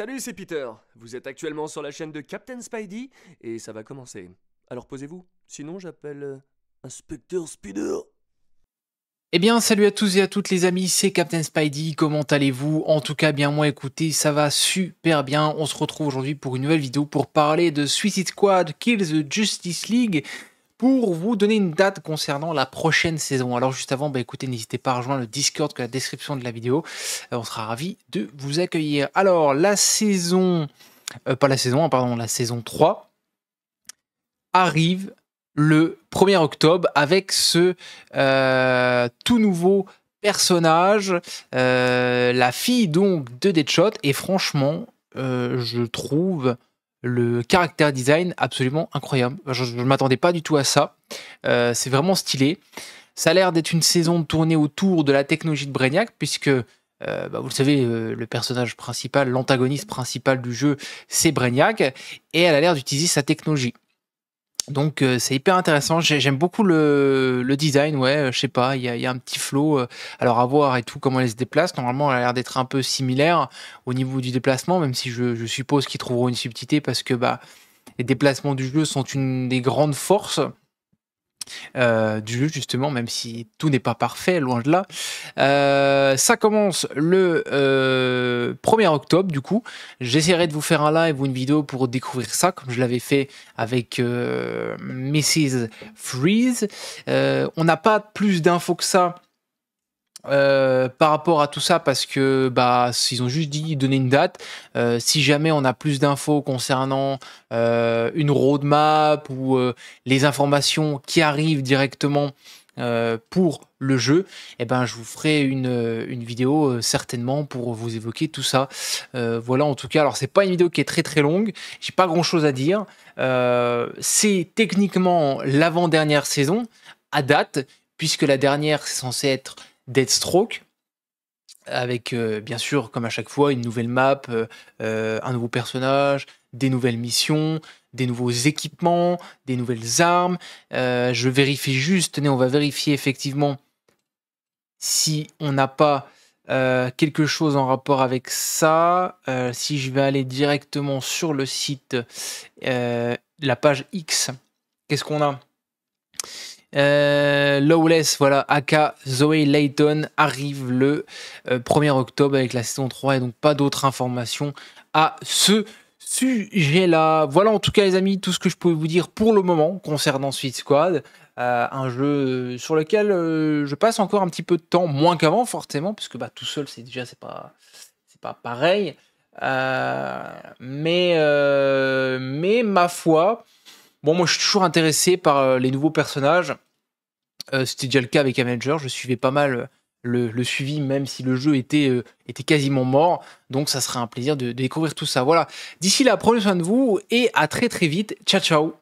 Salut, c'est Peter. Vous êtes actuellement sur la chaîne de Captain Spidey et ça va commencer. Alors posez-vous, sinon j'appelle euh, Inspecteur Spider. Eh bien, salut à tous et à toutes les amis, c'est Captain Spidey, comment allez-vous En tout cas, bien moi, écoutez, ça va super bien. On se retrouve aujourd'hui pour une nouvelle vidéo pour parler de Suicide Squad Kills the Justice League pour vous donner une date concernant la prochaine saison. Alors juste avant, bah, écoutez, n'hésitez pas à rejoindre le Discord que la description de la vidéo. Euh, on sera ravis de vous accueillir. Alors la saison, euh, pas la saison, pardon, la saison 3 arrive le 1er octobre avec ce euh, tout nouveau personnage, la fille donc de Deadshot. Et franchement, je trouve le caractère design absolument incroyable. Je ne m'attendais pas du tout à ça. Euh, c'est vraiment stylé. Ça a l'air d'être une saison tournée autour de la technologie de Brainiac, puisque, euh, bah, vous le savez, euh, le personnage principal, l'antagoniste principal du jeu, c'est Brainiac, et elle a l'air d'utiliser sa technologie. Donc euh, c'est hyper intéressant. J'aime beaucoup le, design, ouais. Euh, je sais pas, il y a, un petit flow. Euh, alors à voir et tout comment elle se déplace. Normalement, elle a l'air d'être un peu similaire au niveau du déplacement, même si je, je suppose qu'ils trouveront une subtilité parce que bah les déplacements du jeu sont une des grandes forces. Euh, du jeu, justement, même si tout n'est pas parfait, loin de là. Euh, ça commence le 1er euh, octobre, du coup. J'essaierai de vous faire un live ou une vidéo pour découvrir ça, comme je l'avais fait avec Mrs. Freeze. on n'a pas plus d'infos que ça euh, par rapport à tout ça parce que bah ils ont juste dit donner une date. Euh, si jamais on a plus d'infos concernant euh, une roadmap ou les informations qui arrivent directement pour le jeu, eh ben je vous ferai une, une vidéo certainement pour vous évoquer tout ça. voilà en tout cas. Alors c'est pas une vidéo qui est très très longue. J'ai pas grand chose à dire. c'est techniquement l'avant dernière saison à date puisque la dernière c'est censé être Deathstroke, avec euh, bien sûr, comme à chaque fois, une nouvelle map, euh, euh, un nouveau personnage, des nouvelles missions, des nouveaux équipements, des nouvelles armes. je vérifie juste, tenez, on va vérifier effectivement si on n'a pas quelque chose en rapport avec ça. si je vais aller directement sur le site, la page X, qu'est-ce qu'on a Lawless, voilà, aka Zoe Layton, arrive le 1er euh, octobre avec la saison 3 et donc pas d'autres informations à ce sujet-là. Voilà en tout cas les amis, tout ce que je pouvais vous dire pour le moment concernant Sweet Squad. Euh, un jeu euh, sur lequel je passe encore un petit peu de temps, moins qu'avant forcément, puisque bah, tout seul c'est déjà c'est pas pas pareil. mais mais ma foi, bon moi je suis toujours intéressé par les nouveaux personnages. Euh, c'était déjà le cas avec Avenger. Je suivais pas mal euh, le, suivi, même si le jeu était, euh, était quasiment mort. Donc, ça sera un plaisir de, de découvrir tout ça. Voilà. D'ici là, prenez soin de vous et à très très vite. Ciao, ciao.